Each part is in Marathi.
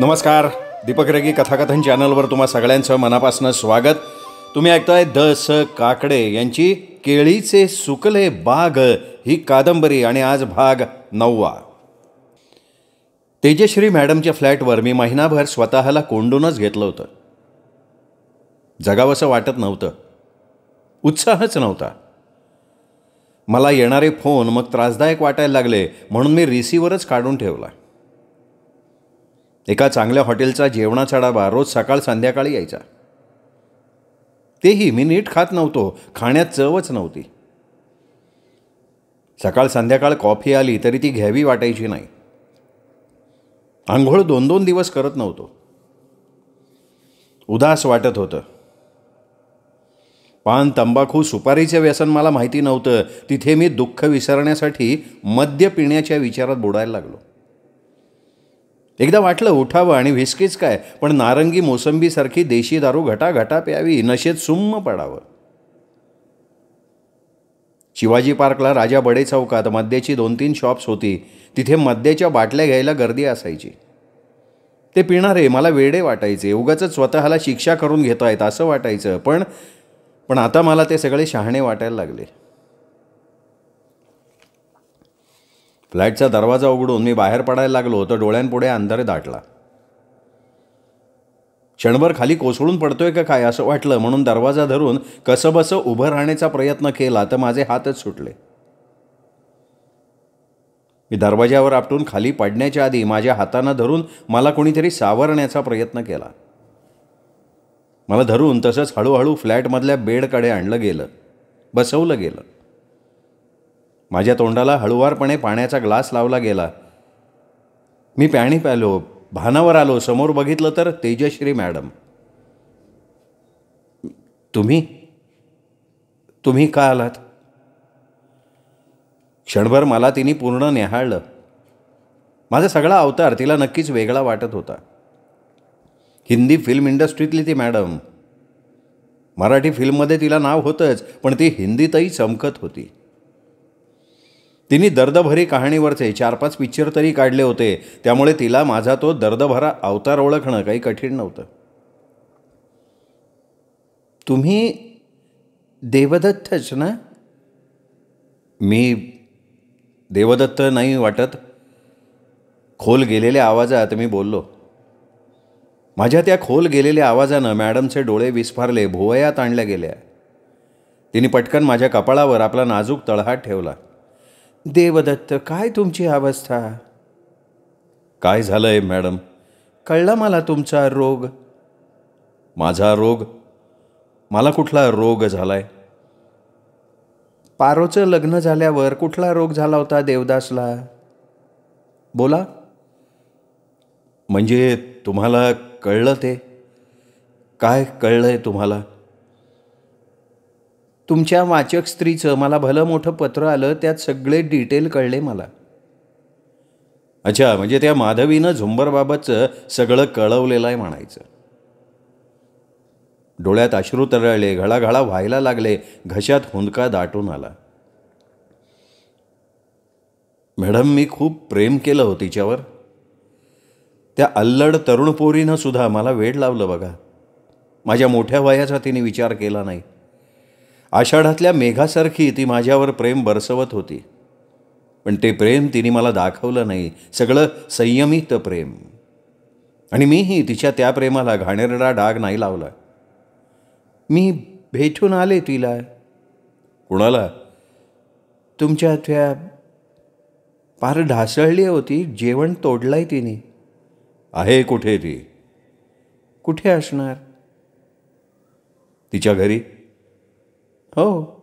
नमस्कार दीपक रेगी कथाकथन चॅनलवर तुम्हा सगळ्यांचं मनापासून स्वागत तुम्ही ऐकताय द स काकडे यांची केळीचे सुकले बाग ही कादंबरी आणि आज भाग नववा तेजश्री मॅडमच्या फ्लॅटवर मी महिनाभर स्वतःला कोंडूनच घेतलं होतं जगावंसं वाटत नव्हतं उत्साहच नव्हता मला येणारे फोन मग त्रासदायक वाटायला लागले म्हणून मी रिसीवरच काढून ठेवला एका चांगल्या हॉटेलचा जेवणाचा डबा रोज सकाळ संध्याकाळी यायचा तेही मी नीट खात नव्हतो खाण्यात चवच नव्हती सकाळ संध्याकाळ कॉफी आली तरी ती घ्यावी वाटायची नाही आंघोळ दोन दोन दिवस करत नव्हतो उदास वाटत होतं पान तंबाखू सुपारीचे व्यसन मला माहिती नव्हतं तिथे मी दुःख विसरण्यासाठी मद्य पिण्याच्या विचारात बुडायला लागलो एकदा वाटलं उठावं आणि व्हिस्कीच काय पण नारंगी मोसंबीसारखी देशी दारू घटाघटा प्यावी नशेत सुम्म पडावं शिवाजी पार्कला राजा बडे चौकात मद्याची दोन तीन शॉप्स होती तिथे मद्याच्या बाटल्या घ्यायला गर्दी असायची ते पिणारे मला वेडे वाटायचे उगाच स्वतःला शिक्षा करून घेतायत असं वाटायचं पण पण आता मला ते सगळे शहाणे वाटायला लागले फ्लॅटचा दरवाजा उघडून मी बाहेर पडायला लागलो तर डोळ्यांपुढे अंधारे दाटला क्षणभर खाली कोसळून पडतोय का काय असं वाटलं म्हणून दरवाजा धरून कसंबसं उभं राहण्याचा प्रयत्न केला तर माझे हातच सुटले मी दरवाज्यावर आपटून खाली पडण्याच्या आधी माझ्या हातानं धरून मला कोणीतरी सावरण्याचा प्रयत्न केला मला धरून तसंच हळूहळू फ्लॅटमधल्या बेडकडे आणलं गेलं बसवलं गेलं माझ्या तोंडाला हळुवारपणे पाण्याचा ग्लास लावला गेला मी पाणी प्यालो भानावर आलो समोर बघितलं तर तेजश्री मॅडम तुम्ही तुम्ही का आलात क्षणभर मला तिने पूर्ण निहाळलं माझा सगळा अवतार तिला नक्कीच वेगळा वाटत होता हिंदी फिल्म इंडस्ट्रीतली ती मॅडम मराठी फिल्ममध्ये तिला नाव होतंच पण ती हिंदीतही चमकत होती तिने दर्दभरी कहाणीवरचे चार पाच पिक्चर तरी काढले होते त्यामुळे तिला माझा तो दर्दभरा अवतार ओळखणं काही कठीण नव्हतं तुम्ही देवदत्तच ना मी देवदत्त नाही वाटत खोल गेलेल्या आवाजात मी बोललो माझ्या त्या खोल गेलेल्या आवाजानं मॅडमचे डोळे विस्फारले भुवयात आणल्या गेल्या तिने पटकन माझ्या कपाळावर आपला नाजूक तळहात ठेवला देवदत्त काय तुमची अवस्था काय झालंय मॅडम कळला मला तुमचा रोग माझा रोग मला कुठला रोग झालाय पारोचं लग्न झाल्यावर कुठला रोग झाला होता देवदासला बोला म्हणजे तुम्हाला कळलं ते काय कळलंय तुम्हाला तुमच्या वाचक स्त्रीचं मला भलं मोठं पत्र आलं त्यात सगळे डिटेल कळले मला अच्छा म्हणजे त्या माधवीनं झुंबरबाबतचं सगळं कळवलेलं आहे म्हणायचं डोळ्यात अश्रू तरळले घळाघळा व्हायला लागले घशात हुंदका दाटून आला मॅडम मी खूप प्रेम केलं हो तिच्यावर त्या अल्लड तरुणपोरीनं सुद्धा मला वेड लावलं बघा माझ्या मोठ्या वयाचा तिने विचार केला नाही आषाढातल्या मेघासारखी ती माझ्यावर प्रेम बरसवत होती पण ते प्रेम तिने मला दाखवलं नाही सगळं संयमित प्रेम आणि मीही तिच्या त्या प्रेमाला घाणेरडा डाग नाही लावला मी भेटून आले तिला कुणाला तुमच्या त्या फार ढासळली होती जेवण तोडलाय तिने आहे कुठे ती कुठे असणार तिच्या घरी हो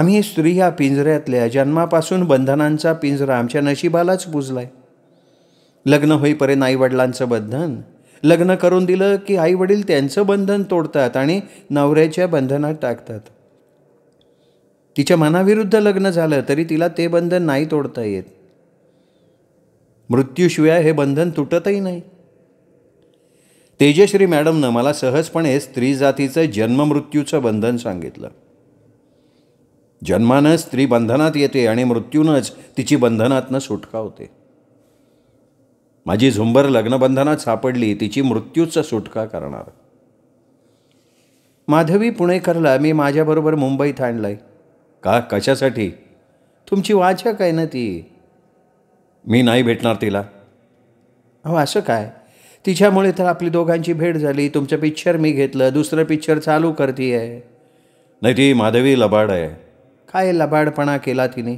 आम्ही स्त्री ह्या पिंजऱ्यातल्या जन्मापासून बंधनांचा पिंजरा आमच्या नशिबालाच बुजलाय लग्न होईपर्यंत आईवडिलांचं बंधन लग्न करून दिलं की आई वडील त्यांचं बंधन तोडतात आणि नवऱ्याच्या बंधनात टाकतात तिच्या मनाविरुद्ध लग्न झालं तरी तिला ते बंधन नाही तोडता येत मृत्यूशिवाय हे बंधन तुटतही नाही तेजश्री मॅडमनं मला सहजपणे स्त्री जातीचं जन्ममृत्यूचं बंधन सांगितलं जन्मानं स्त्री बंधनात येते आणि मृत्यूनच तिची बंधनातनं सुटका होते माझी झुंबर लग्नबंधनात सापडली तिची मृत्यूच सुटका करणार माधवी पुणेकरला मी माझ्याबरोबर मुंबईत आणलंय का कशासाठी तुमची वाचक आहे ना ती मी नाही भेटणार तिला हो असं काय तिच्यामुळे तर आपली दोघांची भेट झाली तुमचं पिक्चर मी घेतलं दुसरं पिक्चर चालू करते आहे नाही ती माधवी लबाड आहे काय लबाडपणा केला तिने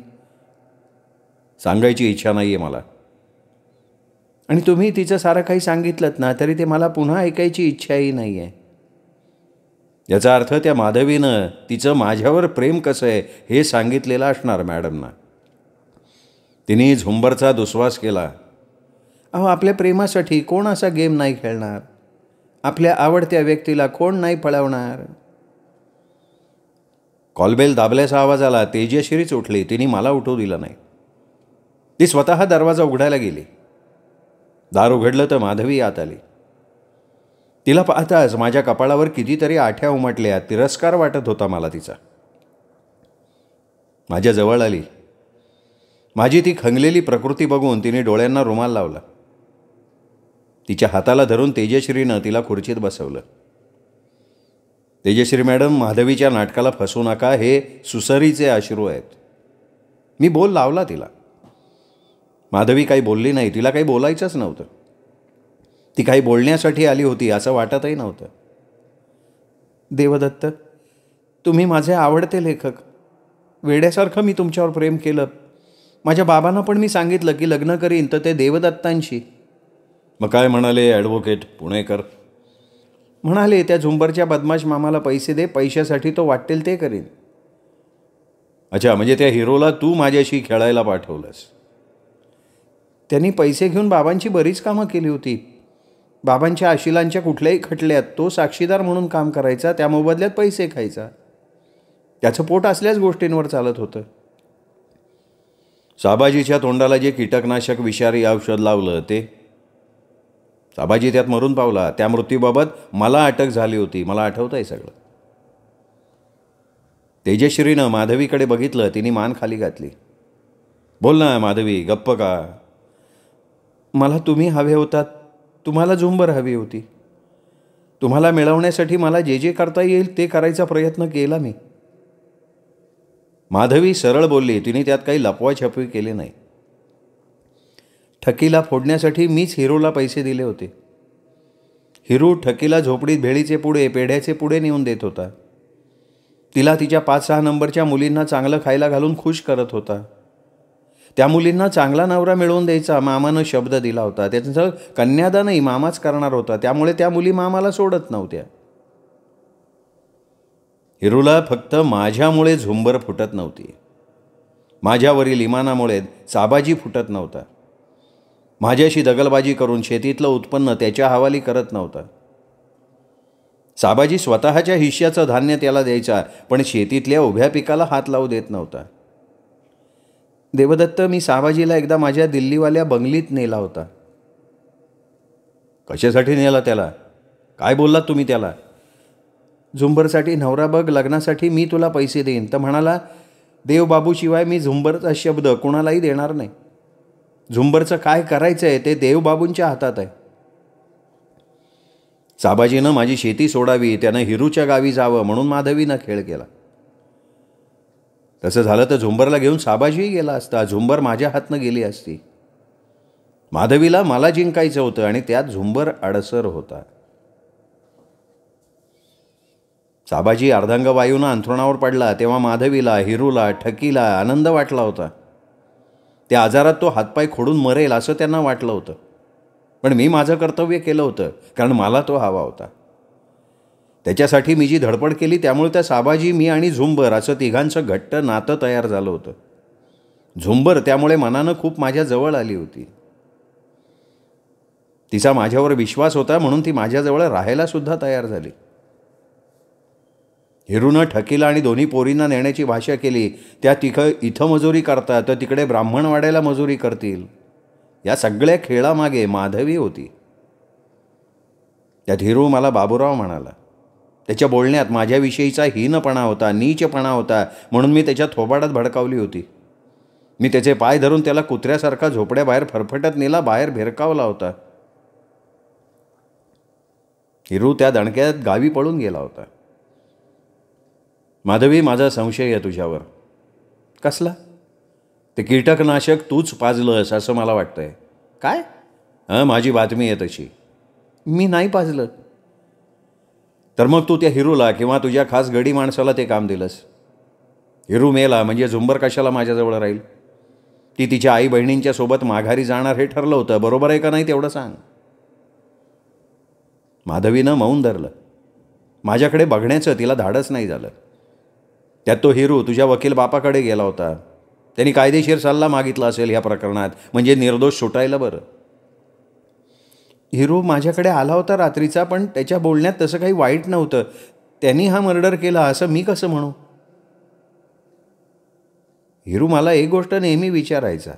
सांगायची इच्छा नाही आहे मला आणि तुम्ही तिचं सारं काही सांगितलं ना तरी ते मला पुन्हा ऐकायची इच्छाही नाही आहे याचा अर्थ त्या माधवीनं तिचं माझ्यावर प्रेम कसं आहे हे सांगितलेलं असणार मॅडमना तिने झुंबरचा दुस्वास केला अहो आपल्या प्रेमासाठी कोण असा गेम नाही खेळणार आपल्या आवडत्या व्यक्तीला कोण नाही पळवणार कॉलबेल दाबल्याचा आवाज आला तेजश्रीच उठली तिने मला उठू दिलं नाही ती स्वतः दरवाजा उघडायला गेली दार उघडलं तर माधवी आत आली तिला पाहताच माझ्या कपाळावर कितीतरी आठ्या उमटल्या तिरस्कार वाटत होता मला तिचा माझ्या जवळ आली माझी ती खंगलेली प्रकृती बघून तिने डोळ्यांना रुमाल लावला तिच्या हाताला धरून तेजश्रीनं तिला खुर्चीत बसवलं तेजश्री मॅडम माधवीच्या नाटकाला फसू नका हे सुसरीचे आश्रू आहेत मी बोल लावला तिला माधवी काही बोलली नाही तिला काही बोलायचंच नव्हतं ती काही बोलण्यासाठी आली होती असं वाटतही नव्हतं देवदत्त तुम्ही माझे आवडते लेखक वेड्यासारखं मी तुमच्यावर प्रेम केलं माझ्या बाबांना पण मी सांगितलं की लग्न करीन तर ते देवदत्तांशी मग काय म्हणाले ॲडव्होकेट पुणेकर म्हणाले त्या झुंबरच्या बदमाश मामाला पैसे दे पैशासाठी तो वाटेल ते करीन अच्छा म्हणजे त्या हिरोला तू माझ्याशी खेळायला पाठवलंस त्यांनी पैसे घेऊन बाबांची बरीच कामं केली होती बाबांच्या आशिलांच्या कुठल्याही खटल्यात तो साक्षीदार म्हणून काम करायचा त्या मोबदल्यात पैसे खायचा त्याचं पोट असल्याच गोष्टींवर चालत होतं साबाजीच्या तोंडाला जे कीटकनाशक विषारी औषध लावलं ते आबाजी त्यात मरून पावला त्या मृत्यूबाबत मला अटक झाली होती मला आठवतं आहे सगळं तेजश्रीनं माधवीकडे बघितलं तिने मान खाली घातली बोल ना माधवी गप्प का मला तुम्ही हवे होतात तुम्हाला झुंबर हवी होती तुम्हाला मिळवण्यासाठी मला जे जे करता येईल ते करायचा प्रयत्न केला मी माधवी सरळ बोलली तिने त्यात काही लपवाछपवी केली नाही ठकीला फोडण्यासाठी मीच हिरोला पैसे दिले होते हिरू ठकीला झोपडीत भेळीचे पुढे पेढ्याचे पुढे नेऊन देत होता तिला तिच्या पाच सहा नंबरच्या मुलींना चांगलं खायला घालून खुश करत होता त्या मुलींना चांगला नवरा मिळवून द्यायचा मामानं शब्द दिला होता त्याचं कन्यादानही मामाच करणार होता त्यामुळे त्या मुली मामाला सोडत नव्हत्या हिरूला फक्त माझ्यामुळे झुंबर फुटत नव्हती माझ्यावरील इमानामुळे साबाजी फुटत नव्हता माझ्याशी दगलबाजी करून शेतीतलं उत्पन्न त्याच्या हवाली करत नव्हता साबाजी स्वतःच्या हिश्याचं धान्य त्याला द्यायचा पण शेतीतल्या उभ्या पिकाला हात लावू देत नव्हता देवदत्त मी साबाजीला एकदा माझ्या दिल्लीवाल्या बंगलीत नेला होता कशासाठी नेला त्याला काय बोललात तुम्ही त्याला झुंबरसाठी नवरा बघ लग्नासाठी मी तुला पैसे देईन तर म्हणाला देवबाबूशिवाय मी झुंबरचा शब्द कोणालाही देणार नाही झुंबरचं काय करायचं आहे ते देवबाबूंच्या हातात आहे साबाजीनं माझी शेती सोडावी त्यानं हिरूच्या गावी जावं म्हणून माधवीनं खेळ केला तसं झालं तर झुंबरला घेऊन साबाजीही गेला असता झुंबर माझ्या हातनं गेली असती माधवीला मला जिंकायचं होतं आणि त्यात झुंबर अडसर होता साबाजी अर्धांगवायूनं अंथरुणावर पडला तेव्हा माधवीला हिरूला ठकीला आनंद वाटला होता त्या आजारात तो हातपाय खोडून मरेल असं त्यांना वाटलं होतं पण मी माझं कर्तव्य केलं होतं कारण मला तो हवा होता त्याच्यासाठी मी जी धडपड केली त्यामुळे त्या साबाजी मी आणि झुंबर असं तिघांचं घट्ट नातं तयार झालं होतं झुंबर त्यामुळे मनानं खूप माझ्या जवळ आली होती तिचा माझ्यावर विश्वास होता म्हणून ती माझ्याजवळ राहायला सुद्धा तयार झाली हिरूनं ठकीला आणि दोन्ही पोरींना नेण्याची भाषा केली त्या तिखं इथं मजुरी करतात तर तिकडे ब्राह्मणवाड्याला मजुरी करतील या सगळ्या खेळामागे माधवी होती त्यात हिरू मला बाबूराव म्हणाला त्याच्या बोलण्यात माझ्याविषयीचा हीनपणा होता नीचपणा होता म्हणून मी त्याच्या थोबाडात भडकावली होती मी त्याचे पाय धरून त्याला कुत्र्यासारखा झोपड्याबाहेर फरफटत नेला बाहेर भिरकावला होता हिरू त्या दणक्यात गावी पळून गेला होता माधवी माझा संशय आहे तुझ्यावर कसला ते कीटकनाशक तूच पाजलंस असं मला वाटतंय काय हां माझी बातमी आहे तशी मी नाही पाजलं तर मग तू त्या हिरूला किंवा तुझ्या खास गडी माणसाला ते काम दिलंस हिरू मेला म्हणजे झुंबर कशाला माझ्याजवळ राहील ती तिच्या आई बहिणींच्या सोबत माघारी जाणार हे ठरलं होतं बरोबर आहे का नाही तेवढं सांग माधवीनं मौन धरलं माझ्याकडे बघण्याचं तिला धाडच नाही झालं त्यात तो हिरू तुझ्या वकील बापाकडे गेला होता त्यांनी कायदेशीर सल्ला मागितला असेल ह्या प्रकरणात म्हणजे निर्दोष सुटायला बरं हिरू माझ्याकडे आला होता रात्रीचा पण त्याच्या बोलण्यात तसं काही वाईट नव्हतं त्यांनी हा मर्डर केला असं मी कसं म्हणू हिरू मला एक गोष्ट नेहमी विचारायचा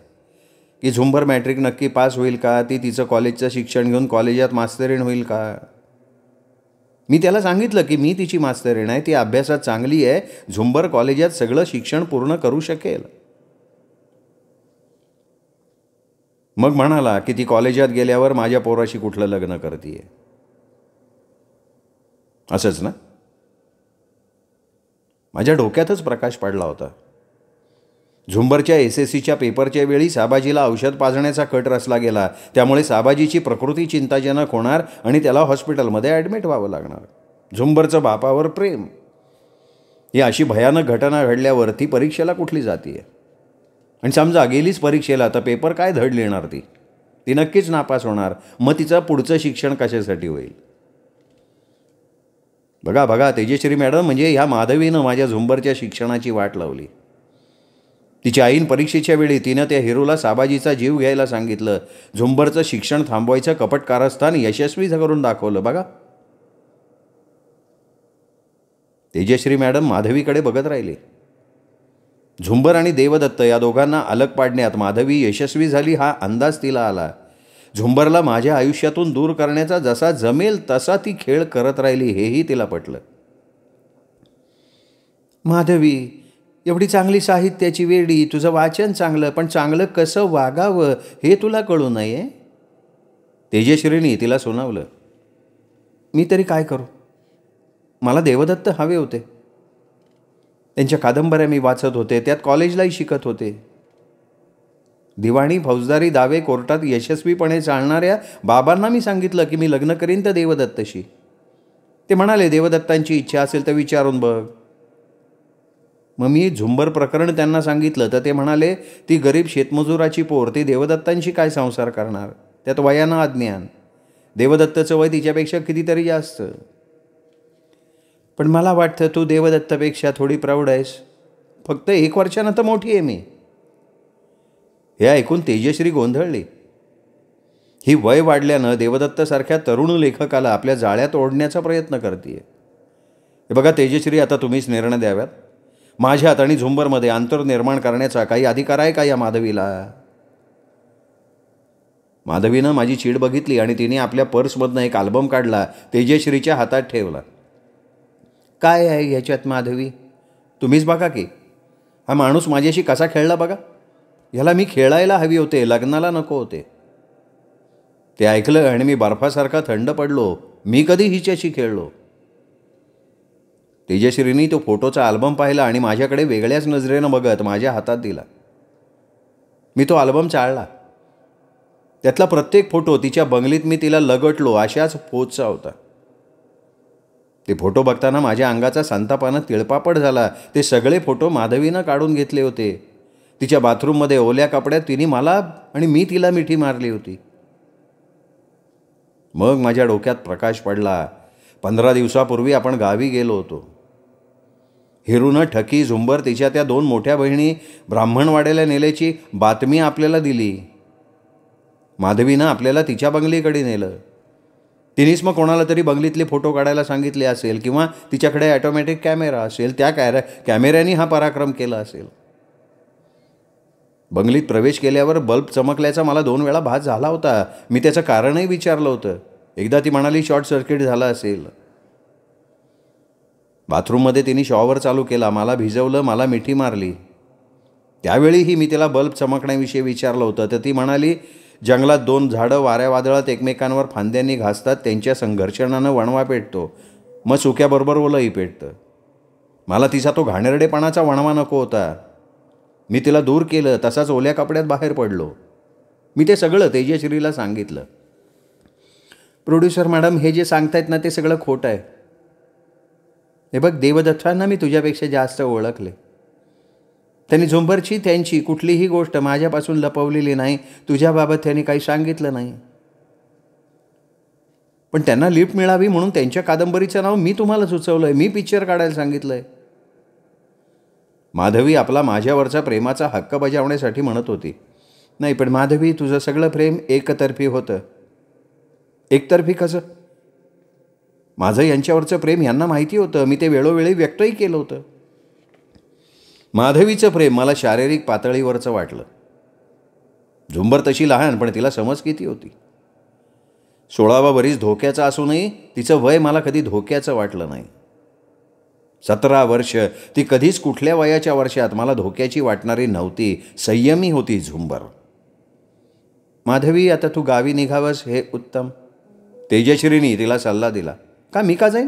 की झुंबर मॅट्रिक नक्की पास होईल का ती तिचं कॉलेजचं शिक्षण घेऊन कॉलेजात मास्तरीण होईल का मी त्याला सांगितलं की मी तिची मास्तरीण आहे ती अभ्यासात चांगली आहे झुंबर कॉलेजात सगळं शिक्षण पूर्ण करू शकेल मग म्हणाला की ती कॉलेजात गेल्यावर माझ्या पोराशी कुठलं लग्न करतीये असंच ना माझ्या डोक्यातच प्रकाश पडला होता झुंबरच्या एस एस सीच्या पेपरच्या वेळी साबाजीला औषध पाजण्याचा कट रचला गेला त्यामुळे साबाजीची प्रकृती चिंताजनक होणार आणि त्याला हॉस्पिटलमध्ये ॲडमिट व्हावं लागणार झुंबरचं बापावर प्रेम ही अशी भयानक घटना घडल्यावर ती परीक्षेला कुठली जाती आहे आणि समजा गेलीच परीक्षेला तर पेपर काय धड लिहिणार ती ती नक्कीच नापास होणार मग तिचं पुढचं शिक्षण कशासाठी होईल बघा बघा तेजश्री मॅडम म्हणजे ह्या माधवीनं माझ्या झुंबरच्या शिक्षणाची वाट लावली तिच्या आईन परीक्षेच्या वेळी तिनं त्या हिरोला साबाजीचा जीव घ्यायला सांगितलं झुंबरचं शिक्षण थांबवायचं कपट कारस्थान यशस्वी करून दाखवलं बघा तेजश्री मॅडम माधवीकडे बघत राहिले झुंबर आणि देवदत्त या दोघांना अलग पाडण्यात माधवी यशस्वी झाली हा अंदाज तिला आला झुंबरला माझ्या आयुष्यातून दूर करण्याचा जसा जमेल तसा ती खेळ करत राहिली हेही तिला पटलं माधवी एवढी चांगली साहित्याची वेडी तुझं वाचन चांगलं पण चांगलं कसं वागावं हे तुला कळू नये तेजश्रीनी तिला सुनावलं मी तरी काय करू मला देवदत्त हवे होते त्यांच्या कादंबऱ्या मी वाचत होते त्यात कॉलेजलाही शिकत होते दिवाणी फौजदारी दावे कोर्टात यशस्वीपणे चालणाऱ्या बाबांना मी सांगितलं की मी लग्न करीन तर देवदत्तशी ते म्हणाले देवदत्तांची इच्छा असेल तर विचारून बघ मग मी झुंबर प्रकरण त्यांना सांगितलं तर ते म्हणाले ती गरीब शेतमजुराची पोर ती देवदत्तांशी काय संसार करणार त्यात वयानं अज्ञान देवदत्तचं वय तिच्यापेक्षा कितीतरी जास्त पण मला वाटतं तू देवदत्तापेक्षा थोडी प्रौढ आहेस फक्त एक वर्षानं तर मोठी आहे मी हे ऐकून तेजश्री गोंधळली ही वय वाढल्यानं देवदत्तसारख्या तरुण लेखकाला आपल्या जाळ्यात ओढण्याचा प्रयत्न करते बघा तेजश्री आता तुम्हीच निर्णय द्याव्यात माझ्यात आणि झुंबरमध्ये अंतर निर्माण करण्याचा काही अधिकार आहे का या माधवीला माधवीनं माझी चीड बघितली आणि तिने आपल्या पर्समधनं एक आल्बम काढला तेजश्रीच्या हातात ठेवला काय आहे ह्याच्यात माधवी तुम्हीच बघा की हा माणूस माझ्याशी कसा खेळला बघा ह्याला मी खेळायला हवी होते लग्नाला नको होते ते ऐकलं आणि मी बर्फासारखा थंड पडलो मी कधी हिच्याशी खेळलो तेजश्रीनी तो फोटोचा अल्बम पाहिला आणि माझ्याकडे वेगळ्याच नजरेनं बघत माझ्या हातात दिला मी तो अल्बम चाळला त्यातला प्रत्येक फोटो तिच्या बंगलीत मी तिला लगटलो अशाच फोजचा होता ते फोटो बघताना माझ्या अंगाचा संतापानं तिळपापड झाला ते सगळे फोटो माधवीनं काढून घेतले होते तिच्या बाथरूममध्ये ओल्या कपड्यात तिने मला आणि मी तिला मिठी मारली होती मग माझ्या डोक्यात प्रकाश पडला पंधरा दिवसापूर्वी आपण गावी गेलो होतो हिरूनं ठकी झुंबर तिच्या त्या दोन मोठ्या बहिणी ब्राह्मणवाड्याला नेल्याची बातमी आपल्याला दिली माधवीनं आपल्याला तिच्या बंगलीकडे नेलं तिनेच मग कोणाला तरी बंगलीतले फोटो काढायला सांगितले असेल किंवा तिच्याकडे ॲटोमॅटिक कॅमेरा असेल त्या कॅरे कॅमेऱ्याने हा पराक्रम केला असेल बंगलीत प्रवेश केल्यावर बल्ब चमकल्याचा मला दोन वेळा भास झाला होता मी त्याचं कारणही विचारलं होतं एकदा ती म्हणाली शॉर्ट सर्किट झाला असेल बाथरूममध्ये तिने शॉवर चालू केला मला भिजवलं मला मिठी मारली त्यावेळीही मी तिला बल्ब चमकण्याविषयी विचारलं होतं तर ती म्हणाली जंगलात दोन झाडं वाऱ्या वादळात एकमेकांवर फांद्यांनी घासतात त्यांच्या संघर्षणानं वणवा पेटतो मग सुक्याबरोबर ओलंही पेटतं मला तिचा तो घाणेरडेपणाचा वणवा नको होता मी तिला दूर केलं तसाच ओल्या कपड्यात बाहेर पडलो मी ते सगळं तेजश्रीला सांगितलं प्रोड्युसर मॅडम हे जे सांगतायत ना ते सगळं खोटं आहे हे बघ देवदत्तांना मी तुझ्यापेक्षा जास्त ओळखले त्यांनी झुंबरची त्यांची कुठलीही गोष्ट माझ्यापासून लपवलेली नाही तुझ्याबाबत त्यांनी काही सांगितलं नाही पण त्यांना लिफ्ट मिळावी म्हणून त्यांच्या कादंबरीचं नाव मी तुम्हाला सुचवलं आहे मी पिक्चर काढायला सांगितलं आहे माधवी आपला माझ्यावरचा प्रेमाचा हक्क बजावण्यासाठी म्हणत होती नाही पण माधवी तुझं सगळं प्रेम एकतर्फी होतं एकतर्फी कसं माझं यांच्यावरचं प्रेम यांना माहिती होतं मी ते वेळोवेळी व्यक्तही केलं होतं माधवीचं प्रेम मला शारीरिक पातळीवरचं वाटलं झुंबर तशी लहान पण तिला समज किती होती सोळावा बरीच धोक्याचा असूनही तिचं वय मला कधी धोक्याचं वाटलं नाही सतरा वर्ष ती कधीच कुठल्या वयाच्या वर्षात मला धोक्याची वाटणारी नव्हती संयमी होती झुंबर माधवी आता तू गावी निघावंस हे उत्तम तेजश्रीनी तिला सल्ला दिला का मी का जाईन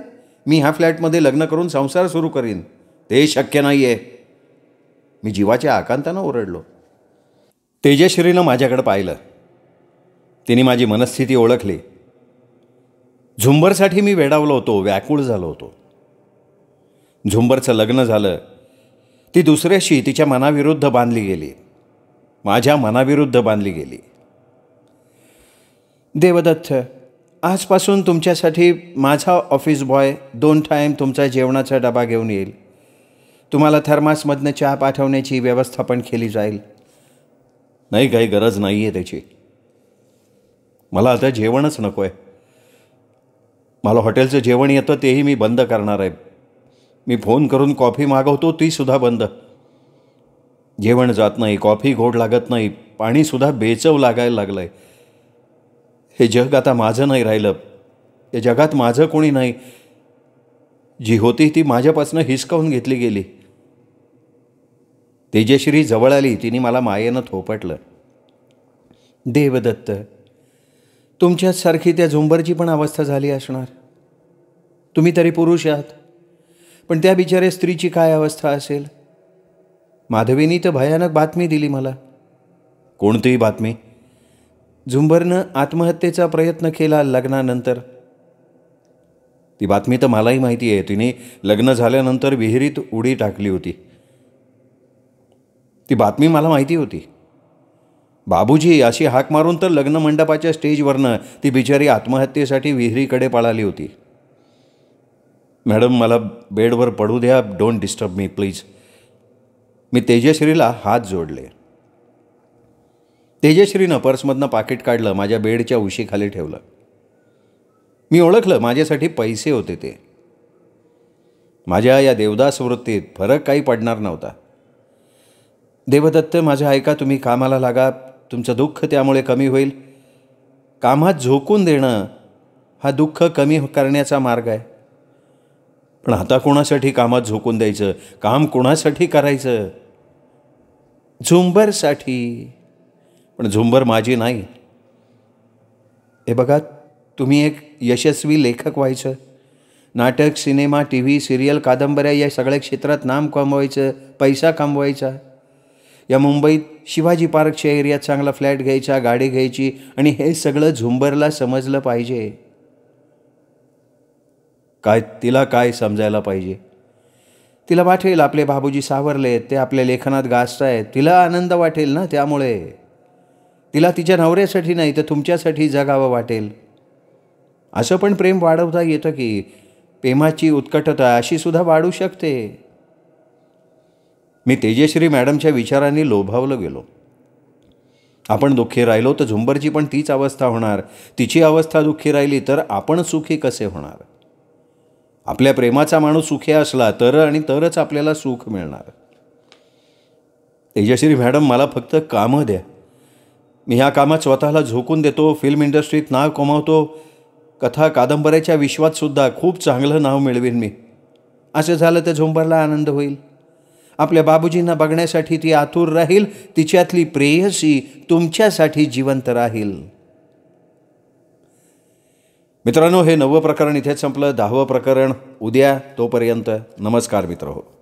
मी ह्या फ्लॅटमध्ये लग्न करून संसार सुरू करीन ते शक्य नाही आहे मी जीवाच्या आकांतानं ओरडलो तेजश्रीनं माझ्याकडे पाहिलं तिने माझी मनस्थिती ओळखली झुंबरसाठी मी वेडावलो होतो व्याकुळ झालो होतो झुंबरचं लग्न झालं ती दुसऱ्याशी तिच्या मनाविरुद्ध बांधली गेली माझ्या मनाविरुद्ध बांधली गेली देवदत्त आजपासून तुमच्यासाठी माझा ऑफिस बॉय दोन टाईम तुमचा जेवणाचा डबा घेऊन येईल तुम्हाला थर्मासमधनं चहा पाठवण्याची व्यवस्था पण केली जाईल नाही काही गरज नाही आहे त्याची मला आता जेवणच नको आहे मला हॉटेलचं जेवण येतं तेही मी बंद करणार आहे मी फोन करून कॉफी मागवतो तीसुद्धा बंद जेवण जात नाही कॉफी गोड लागत नाही पाणीसुद्धा बेचव लागायला लागलं आहे हे जग आता माझं नाही राहिलं या जगात माझं कोणी नाही जी होती ती माझ्यापासून हिसकावून घेतली गेली तेजश्री जवळ आली तिने मला मायेनं थोपटलं देवदत्त तुमच्यासारखी त्या झुंबरची पण अवस्था झाली असणार तुम्ही तरी पुरुष आहात पण त्या बिचाऱ्या स्त्रीची काय अवस्था असेल माधवीनी तर भयानक बातमी दिली मला कोणतीही बातमी झुंबरनं आत्महत्येचा प्रयत्न केला लग्नानंतर ती बातमी तर मलाही माहिती आहे तिने लग्न झाल्यानंतर विहिरीत उडी टाकली होती ती बातमी मला माहिती होती बाबूजी अशी हाक मारून तर लग्न मंडपाच्या स्टेजवरनं ती बिचारी आत्महत्येसाठी विहिरीकडे पळाली होती मॅडम मला बेडवर पडू द्या डोंट डिस्टर्ब मी प्लीज मी तेजश्रीला हात जोडले तेजश्रीनं पर्समधनं पाकिट काढलं माझ्या बेडच्या उशीखाली ठेवलं मी ओळखलं माझ्यासाठी पैसे होते ते माझ्या या देवदास वृत्तीत फरक काही पडणार नव्हता देवदत्त माझं ऐका तुम्ही कामाला लागा तुमचं दुःख त्यामुळे कमी होईल कामात झोकून देणं हा दुःख कमी करण्याचा मार्ग आहे पण आता कोणासाठी कामात झोकून द्यायचं काम कोणासाठी करायचं झुंबरसाठी पण झुंबर माझी नाही हे बघा तुम्ही एक यशस्वी लेखक व्हायचं नाटक सिनेमा टी व्ही सिरियल कादंबऱ्या या सगळ्या क्षेत्रात नाम कमवायचं पैसा कमवायचा या मुंबईत शिवाजी पार्कच्या एरियात चांगला फ्लॅट घ्यायचा गाडी घ्यायची आणि हे सगळं झुंबरला समजलं पाहिजे काय तिला काय समजायला पाहिजे तिला वाटेल आपले बाबूजी सावरले ते आपल्या लेखनात आहेत तिला आनंद वाटेल ना त्यामुळे तिला तिच्या नवऱ्यासाठी नाही तर तुमच्यासाठी जगावं वाटेल असं पण प्रेम वाढवता येतं की प्रेमाची उत्कटता अशी सुद्धा वाढू शकते मी तेजश्री मॅडमच्या विचारांनी लोभावलं गेलो आपण दुःखी राहिलो तर झुंबरची पण तीच अवस्था होणार तिची अवस्था दुःखी राहिली तर आपण सुखी कसे होणार आपल्या प्रेमाचा माणूस सुखी असला तर आणि तरच आपल्याला सुख मिळणार तेजश्री मॅडम मला फक्त कामं द्या मी ह्या कामात स्वतःला झोकून देतो फिल्म इंडस्ट्रीत नाव कमावतो कथा कादंबऱ्याच्या विश्वातसुद्धा खूप चांगलं नाव मिळवेन मी असं झालं तर झोंबरला आनंद होईल आपल्या बाबूजींना बघण्यासाठी ती आतुर राहील तिच्यातली प्रेयसी तुमच्यासाठी जिवंत राहील मित्रांनो हे नवं प्रकरण इथेच संपलं दहावं प्रकरण उद्या तोपर्यंत नमस्कार मित्र